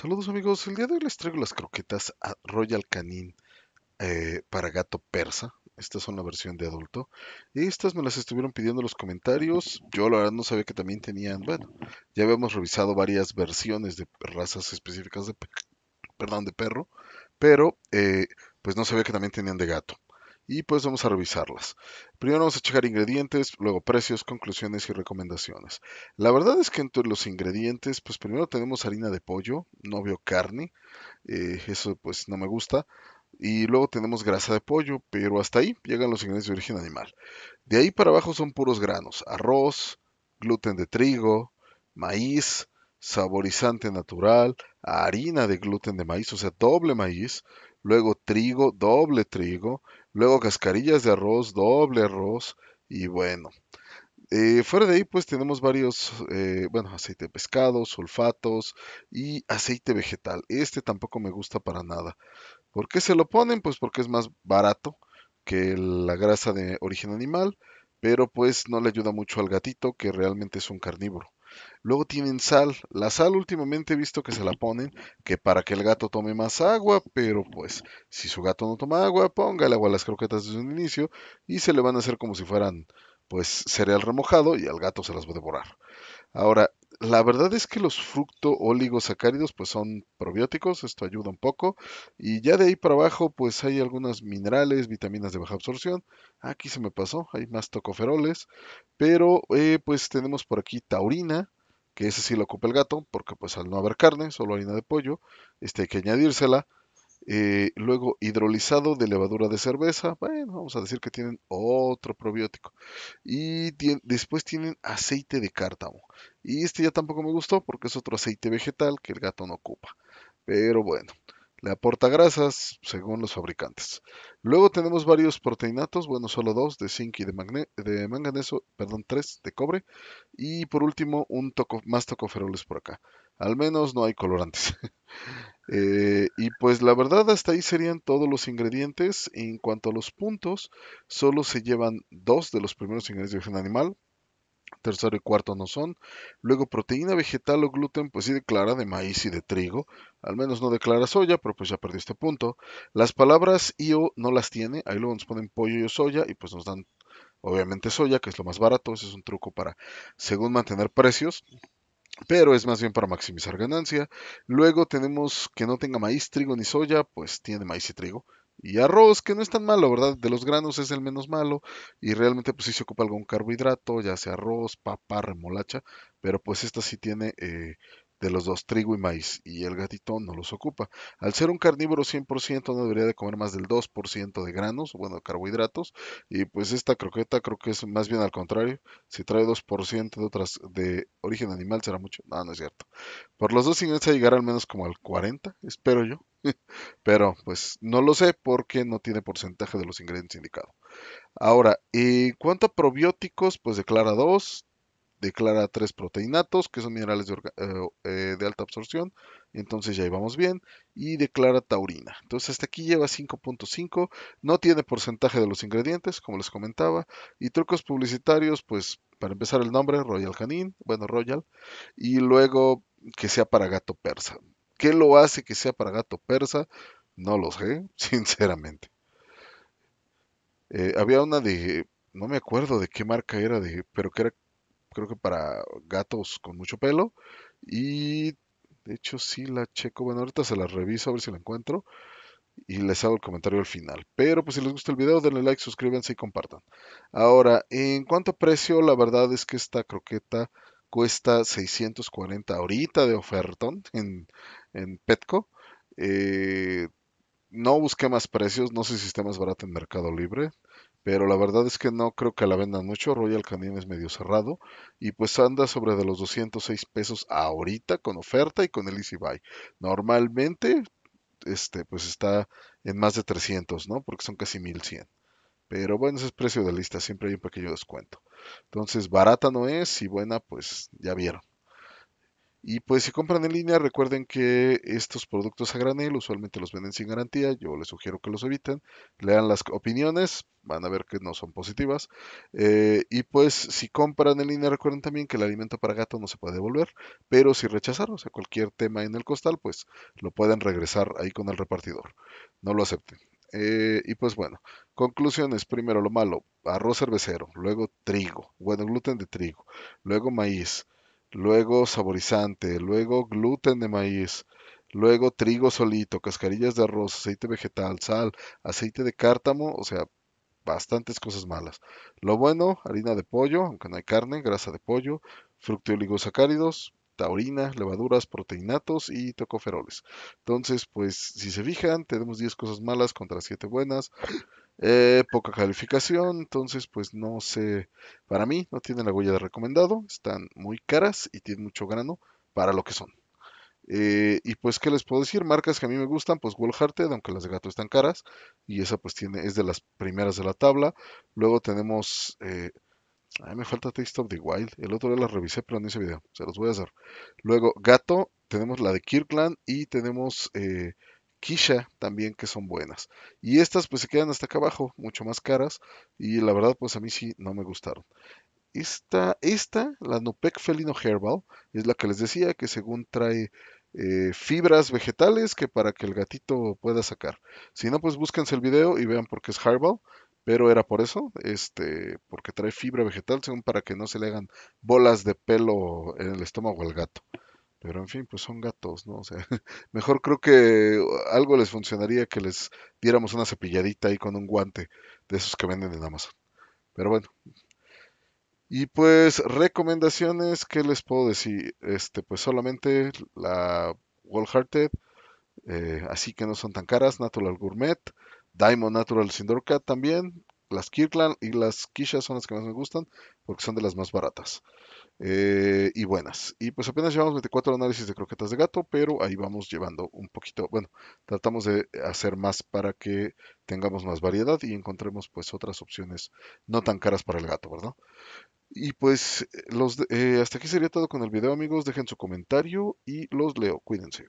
Saludos amigos, el día de hoy les traigo las croquetas a Royal Canin eh, para gato persa. Estas son la versión de adulto. Y estas me las estuvieron pidiendo en los comentarios. Yo la verdad no sabía que también tenían. Bueno, ya habíamos revisado varias versiones de razas específicas de, de perro. Pero eh, pues no sabía que también tenían de gato y pues vamos a revisarlas. Primero vamos a checar ingredientes, luego precios, conclusiones y recomendaciones. La verdad es que entre los ingredientes, pues primero tenemos harina de pollo, no veo carne, eh, eso pues no me gusta. Y luego tenemos grasa de pollo, pero hasta ahí llegan los ingredientes de origen animal. De ahí para abajo son puros granos, arroz, gluten de trigo, maíz, saborizante natural, harina de gluten de maíz, o sea, doble maíz, luego trigo, doble trigo, luego cascarillas de arroz, doble arroz y bueno. Eh, fuera de ahí, pues tenemos varios, eh, bueno, aceite de pescado, sulfatos y aceite vegetal. Este tampoco me gusta para nada. ¿Por qué se lo ponen? Pues porque es más barato que la grasa de origen animal, pero pues no le ayuda mucho al gatito, que realmente es un carnívoro. Luego tienen sal. La sal últimamente he visto que se la ponen que para que el gato tome más agua, pero pues si su gato no toma agua, póngale agua a las croquetas desde un inicio y se le van a hacer como si fueran pues cereal remojado y al gato se las va a devorar. Ahora, la verdad es que los fructo-oligosacáridos pues son probióticos, esto ayuda un poco. Y ya de ahí para abajo pues hay algunos minerales, vitaminas de baja absorción. Aquí se me pasó, hay más tocoferoles. Pero eh, pues tenemos por aquí taurina, que ese sí lo ocupa el gato, porque pues al no haber carne, solo harina de pollo, este hay que añadírsela. Eh, luego, hidrolizado de levadura de cerveza. Bueno, vamos a decir que tienen otro probiótico. Y después tienen aceite de cártamo. Y este ya tampoco me gustó porque es otro aceite vegetal que el gato no ocupa. Pero bueno, le aporta grasas según los fabricantes. Luego tenemos varios proteinatos, bueno, solo dos, de zinc y de, manganeso, perdón, tres de cobre. Y por último, un toco, más tocoferoles por acá. Al menos no hay colorantes. Eh, y pues la verdad hasta ahí serían todos los ingredientes. En cuanto a los puntos, solo se llevan dos de los primeros ingredientes de origen animal. Tercero y cuarto no son. Luego proteína vegetal o gluten, pues sí declara de maíz y de trigo. Al menos no declara soya, pero pues ya este punto. Las palabras IO no las tiene. Ahí luego nos ponen pollo y soya y pues nos dan obviamente soya, que es lo más barato. Ese es un truco para, según mantener precios, pero es más bien para maximizar ganancia. Luego tenemos que no tenga maíz, trigo ni soya, pues tiene maíz y trigo. Y arroz, que no es tan malo, ¿verdad? De los granos es el menos malo y realmente pues si se ocupa algún carbohidrato, ya sea arroz, papa, remolacha, pero pues esta sí tiene eh, de los dos, trigo y maíz, y el gatito no los ocupa. Al ser un carnívoro 100% no debería de comer más del 2% de granos, bueno, carbohidratos, y pues esta croqueta creo que es más bien al contrario, si trae 2% de otras de origen animal será mucho, no, no es cierto. Por los dos ingredientes llegar al menos como al 40, espero yo. Pero pues no lo sé porque no tiene porcentaje de los ingredientes indicados. Ahora, ¿y cuánto probióticos? Pues declara dos declara tres proteinatos, que son minerales eh, eh, de, alta absorción, entonces ya íbamos bien, y declara taurina. Entonces hasta aquí lleva 5.5, no tiene porcentaje de los ingredientes, como les comentaba, y trucos publicitarios, pues para empezar el nombre, Royal Canin, bueno, Royal, y luego que sea para gato persa. ¿Qué lo hace que sea para gato persa? No lo sé, sinceramente. Eh, había una de, no me acuerdo de qué marca era, de, pero que era creo que para gatos con mucho pelo. Y de hecho sí la checo. Bueno, ahorita se la reviso a ver si la encuentro. Y les hago el comentario al final. Pero pues si les gusta el video, denle like, suscríbanse y compartan. Ahora, en cuanto a precio, la verdad es que esta croqueta cuesta 640 ahorita de ofertón en, en Petco. Eh, no busqué más precios, no sé si está más barato en Mercado Libre, pero la verdad es que no creo que la vendan mucho. Royal Canin es medio cerrado y pues anda sobre de los 206 pesos ahorita con oferta y con el Easy Buy. Normalmente, este, pues está en más de 300, ¿no? Porque son casi 1100. Pero bueno, ese es precio de lista, siempre hay un pequeño descuento. Entonces, barata no es y buena, pues ya vieron. Y pues si compran en línea, recuerden que estos productos a granel usualmente los venden sin garantía, yo les sugiero que los eviten, lean las opiniones, van a ver que no son positivas. Eh, y pues si compran en línea, recuerden también que el alimento para gato no se puede devolver, pero si rechazaron, o sea, cualquier tema en el costal, pues lo pueden regresar ahí con el repartidor, no lo acepten. Eh, y pues bueno, conclusiones, primero lo malo, arroz cervecero, luego trigo, bueno, gluten de trigo, luego maíz luego saborizante, luego gluten de maíz, luego trigo solito, cascarillas de arroz, aceite vegetal, sal, aceite de cártamo, o sea, bastantes cosas malas. Lo bueno, harina de pollo, aunque no hay carne, grasa de pollo, fructooligosacáridos, taurina, levaduras, proteinatos y tocoferoles. Entonces, pues si se fijan, tenemos 10 cosas malas contra 7 buenas. Eh, poca calificación, entonces pues no sé, para mí no tienen la huella de recomendado, están muy caras y tienen mucho grano para lo que son. Eh, y pues, ¿qué les puedo decir? Marcas que a mí me gustan, pues Wallhearted, aunque las de gato están caras, y esa pues tiene, es de las primeras de la tabla. Luego tenemos, eh, ay, me falta Taste of the Wild, el otro día las revisé, pero no hice video, se los voy a hacer. Luego, gato, tenemos la de Kirkland y tenemos... Kisha también que son buenas. Y estas pues se quedan hasta acá abajo, mucho más caras. Y la verdad pues a mí sí no me gustaron. Esta, esta la nupec Felino Herbal, es la que les decía que según trae eh, fibras vegetales que para que el gatito pueda sacar. Si no pues búsquense el video y vean por qué es herbal. Pero era por eso, este, porque trae fibra vegetal según para que no se le hagan bolas de pelo en el estómago al gato. Pero en fin, pues son gatos, ¿no? O sea, mejor creo que uh, algo les funcionaría que les diéramos una cepilladita ahí con un guante de esos que venden en Amazon. Pero bueno. Y pues recomendaciones, ¿qué les puedo decir? Este, pues solamente la Wallhearted, eh, así que no son tan caras, Natural Gourmet, Diamond Natural Sindorca también, las Kirkland y las Kisha son las que más me gustan porque son de las más baratas eh, y buenas. Y pues apenas llevamos 24 análisis de croquetas de gato, pero ahí vamos llevando un poquito, bueno, tratamos de hacer más para que tengamos más variedad y encontremos pues otras opciones no tan caras para el gato, ¿verdad? Y pues los, eh, hasta aquí sería todo con el video amigos, dejen su comentario y los leo, cuídense.